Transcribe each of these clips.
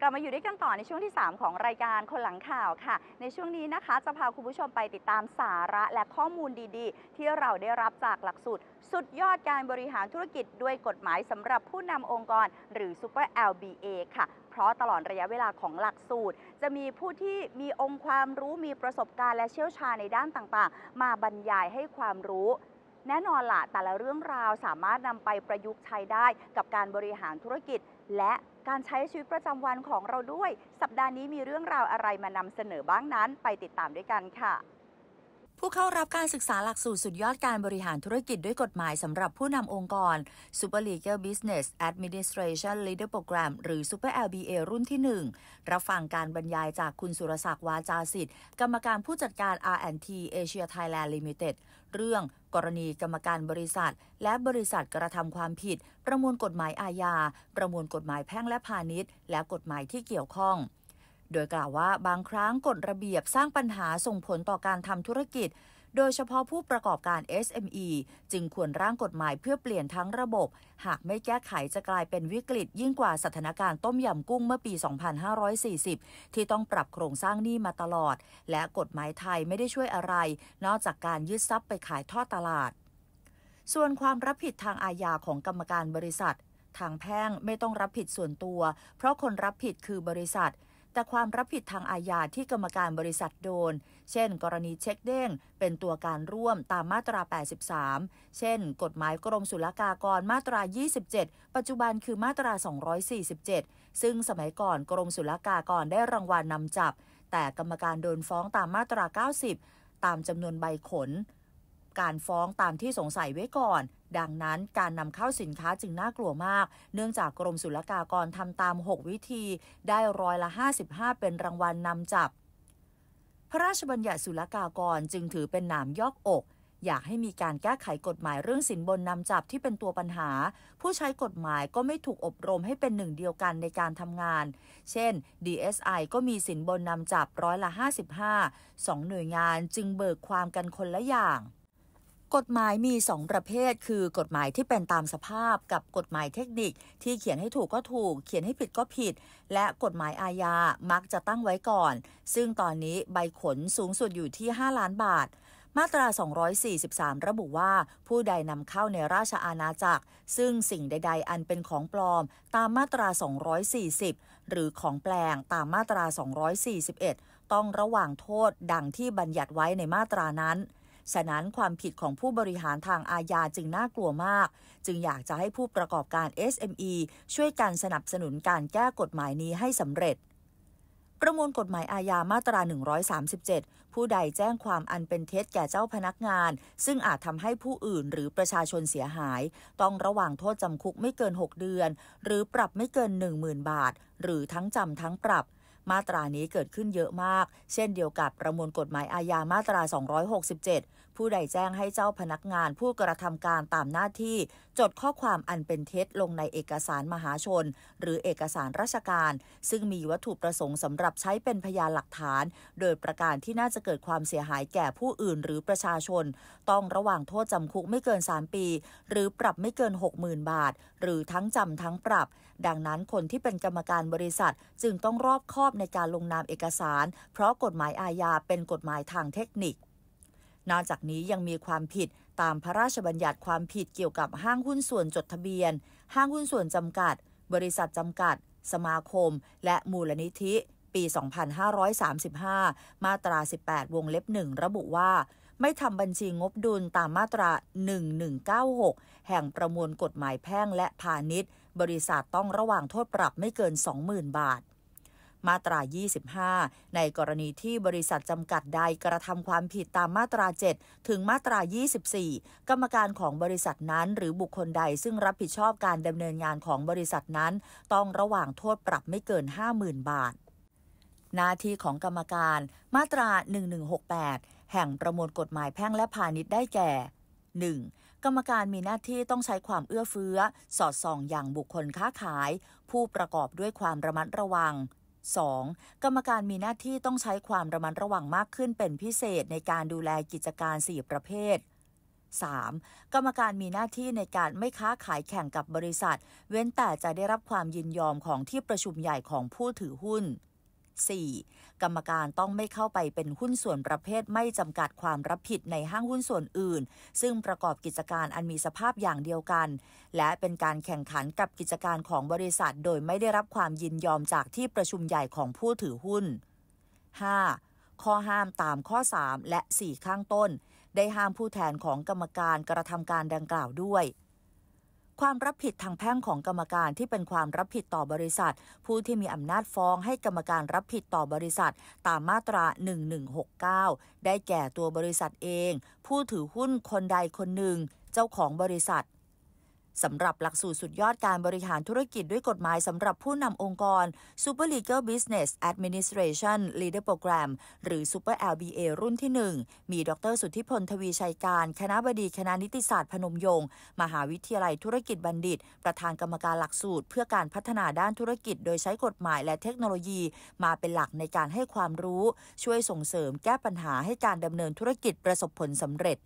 กลับมาอยู่ด้วยกันต่อในช่วงที่ 3 ของรายการคนหลังข่าวค่ะ ในช่วงนี้นะคะ จะพาคุณผู้ชมไปติดตามสาระและข้อมูลดีๆ ที่เราได้รับจากหลักสูตร สุดยอดการบริหารธุรกิจด้วยกฎหมายสำหรับผู้นำองค์กรหรือ Super LBA ค่ะ เพราะตลอดระยะเวลาของหลักสูตร จะมีผู้ที่มีองค์ความรู้มีประสบการณ์และเชี่ยวชาญในด้านต่างๆ มาบรรยายให้ความรู้แน่นอนละแต่ละเรื่องราวสามารถนำไปประยุกต์ใช้ได้ กับการบริหารธุรกิจและการใช้ชีวิตประจำวันของเราด้วย สัปดาห์นี้มีเรื่องราวอะไรมานำเสนอบ้างนั้นไปติดตามด้วยกันค่ะผู้เข้ารับการศึกษาหลักสูตรสุดยอดการบริหารธุรกิจด้วยกฎหมายสำหรับผู้นำองค์กร Super Legal Business Administration Leader Program หรือ Super LBA รุ่นที่ 1 รับฟังการบรรยายจากคุณสุรศักดิ์วาจาสิทธิ์ กรรมการผู้จัดการ R&T Asia Thailand Limited เรื่องกรณีกรรมการบริษัท และบริษัทกระทำความผิด ประมวลกฎหมายอาญา ประมวลกฎหมายแพ่งและพาณิชย์ และกฎหมายที่เกี่ยวข้องโดยกล่าวว่าบางครั้งกฎระเบียบสร้างปัญหาส่งผลต่อการทำธุรกิจ โดยเฉพาะผู้ประกอบการ SME จึงควรร่างกฎหมายเพื่อเปลี่ยนทั้งระบบ หากไม่แก้ไขจะกลายเป็นวิกฤต ยิ่งกว่าสถานการณ์ต้มยำกุ้งเมื่อปี 2540 ที่ต้องปรับโครงสร้างหนี้มาตลอด และกฎหมายไทยไม่ได้ช่วยอะไร นอกจากการยึดทรัพย์ไปขายทอดตลาด ส่วนความรับผิดทางอาญาของกรรมการบริษัท ทางแพ่งไม่ต้องรับผิดส่วนตัว เพราะคนรับผิดคือบริษัทแต่ความรับผิดทางอาญาที่กรรมการบริษัทโดน เช่นกรณีเช็คเด้ง เป็นตัวการร่วมตามมาตรา 83 เช่น กฎหมายกรมศุลกากรมาตรา 27 ปัจจุบันคือมาตรา 247 ซึ่งสมัยก่อนกรมศุลกากรได้รางวัลนนำจับ แต่กรรมการโดนฟ้องตามมาตรา 90 ตามจำนวนใบขน การฟ้องตามที่สงสัยไว้ก่อนดังนั้นการนำเข้าสินค้าจึงน่ากลัวมาก เนื่องจากกรมศุลกากรทำตาม 6 วิธี ได้ร้อยละ 55 เป็นรางวัลนนำจับ พระราชบัญญัติศุลกากรจึงถือเป็นหนามยอกอก อยากให้มีการแก้ไขกฎหมายเรื่องสินบนนำจับที่เป็นตัวปัญหา ผู้ใช้กฎหมายก็ไม่ถูกอบรมให้เป็นหนึ่งเดียวกันในการทำงาน เช่น DSI ก็มีสินบนนำจับร้อยละ 55สองหน่วยงานจึงเบิกความกันคนละอย่างกฎหมายมี 2 ประเภท คือกฎหมายที่เป็นตามสภาพกับกฎหมายเทคนิคที่เขียนให้ถูกก็ถูกเขียนให้ผิดก็ผิด และกฎหมายอาญามักจะตั้งไว้ก่อน ซึ่งตอนนี้ใบขนสูงสุดอยู่ที่ 5 ล้านบาท มาตรา 243 ระบุว่าผู้ใดนำเข้าในราชอาณาจักร ซึ่งสิ่งใด ๆ อันเป็นของปลอม ตามมาตรา 240 หรือของแปลงตามมาตรา 241 ต้องระหว่างโทษดังที่บัญญัติไว้ในมาตรานั้นฉะนั้นความผิดของผู้บริหารทางอาญาจึงน่ากลัวมาก จึงอยากจะให้ผู้ประกอบการ SME ช่วยกันสนับสนุนการแก้กฎหมายนี้ให้สำเร็จ ประมวลกฎหมายอาญามาตรา 137 ผู้ใดแจ้งความอันเป็นเท็จแก่เจ้าพนักงาน ซึ่งอาจทำให้ผู้อื่นหรือประชาชนเสียหาย ต้องระวัางโทษจำคุกไม่เกิน 6 เดือน หรือปรับไม่เกิน 10,000 บาท หรือทั้งจำทั้งปรับมาตรานี้เกิดขึ้นเยอะมาก เช่นเดียวกับประมวลกฎหมายอาญามาตรา 267ผู้ใดแจ้งให้เจ้าพนักงานผู้กระทำการตามหน้าที่ จดข้อความอันเป็นเท็จลงในเอกสารมหาชน หรือเอกสารราชการ ซึ่งมีวัตถุประสงค์สำหรับใช้เป็นพยานหลักฐาน โดยประการที่น่าจะเกิดความเสียหายแก่ผู้อื่นหรือประชาชน ต้องระหว่างโทษจำคุกไม่เกิน 3 ปี หรือปรับไม่เกิน 60,000 บาทหรือทั้งจำทั้งปรับ ดังนั้นคนที่เป็นกรรมการบริษัท จึงต้องรอบคอบในการลงนามเอกสาร เพราะกฎหมายอาญาเป็นกฎหมายทางเทคนิคนอกจากนี้ยังมีความผิดตามพระราชบัญญัติความผิดเกี่ยวกับห้างหุ้นส่วนจดทะเบียน ห้างหุ้นส่วนจำกัด บริษัทจำกัด สมาคม และมูลนิธิ ปี 2535 มาตรา 18 วงเล็บ 1 ระบุว่า ไม่ทำบัญชีงบดุลตามมาตรา 1196 แห่งประมวลกฎหมายแพ่งและพาณิชย์ บริษัทต้องระวางโทษปรับไม่เกิน 20,000 บาทมาตรา 25 ในกรณีที่บริษัทจำกัดใดกระทำความผิดตามมาตรา 7 ถึงมาตรา 24 กรรมการของบริษัทนั้น หรือบุคคลใดซึ่งรับผิดชอบการดำเนินงานของบริษัทนั้น ต้องระหว่างโทษปรับไม่เกิน 50,000 บาท หน้าที่ของกรรมการ มาตรา 1168 แห่งประมวลกฎหมายแพ่งและพาณิชย์ได้แก่ 1. กรรมการมีหน้าที่ต้องใช้ความเอื้อเฟื้อ สอดส่องอย่างบุคคลค้าขาย ผู้ประกอบด้วยความระมัดระวัง 2. กรรมการมีหน้าที่ต้องใช้ความระมัดระวังมากขึ้นเป็นพิเศษในการดูแลกิจการ4ประเภท 3. กรรมการมีหน้าที่ในการไม่ค้าขายแข่งกับบริษัท เว้นแต่จะได้รับความยินยอมของที่ประชุมใหญ่ของผู้ถือหุ้น 4. กรรมการต้องไม่เข้าไปเป็นหุ้นส่วนประเภทไม่จำกัดความรับผิดในห้างหุ้นส่วนอื่น ซึ่งประกอบกิจการอันมีสภาพอย่างเดียวกัน และเป็นการแข่งขันกับกิจการของบริษัทโดยไม่ได้รับความยินยอมจากที่ประชุมใหญ่ของผู้ถือหุ้น 5. ข้อห้ามตามข้อ 3 และ 4 ข้างต้น ได้ห้ามผู้แทนของกรรมการกระทำการดังกล่าวด้วยความรับผิดทางแพ่งของกรรมการที่เป็นความรับผิดต่อบริษัท ผู้ที่มีอำนาจฟ้องให้กรรมการรับผิดต่อบริษัทตามมาตรา1169 ได้แก่ตัวบริษัทเอง ผู้ถือหุ้นคนใดคนหนึ่งเจ้าของบริษัทสำหรับหลักสูตรสุดยอดการบริหารธุรกิจด้วยกฎหมายสำหรับผู้นำองค์กร Super Legal Business Administration Leader Program หรือ Super LBA รุ่นที่ 1 มีดรสุทธิพลทวีชัยการ คณะบดีคณะนิติศาสตร์พนมยงค์มหาวิทยาลัยธุรกิจบัณฑิต ประธานกรรมการหลักสูตร เพื่อการพัฒนาด้านธุรกิจโดยใช้กฎหมายและเทคโนโลยี มาเป็นหลักในการให้ความรู้ ช่วยส่งเสริมแก้ปัญหาให้การดำเนินธุรกิจประสบผลสำเร็จ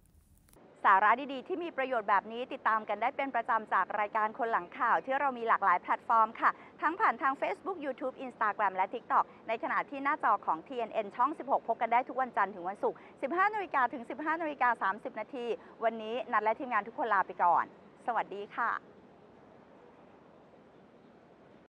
สาระดีๆ ที่มีประโยชน์แบบนี้ ติดตามกันได้เป็นประจำจากรายการคนหลังข่าว ที่เรามีหลากหลายแพลตฟอร์มค่ะ ทั้งผ่านทาง Facebook YouTube Instagram และ TikTok ในขณะที่หน้าจอของ TNN ช่อง 16 พบกันได้ทุกวันจันทร์ถึงวันศุกร์ 15 นาฬิกาถึง 15 นาฬิกา 30 นาที วันนี้นัดและทีมงานทุกคนลาไปก่อน สวัสดีค่ะ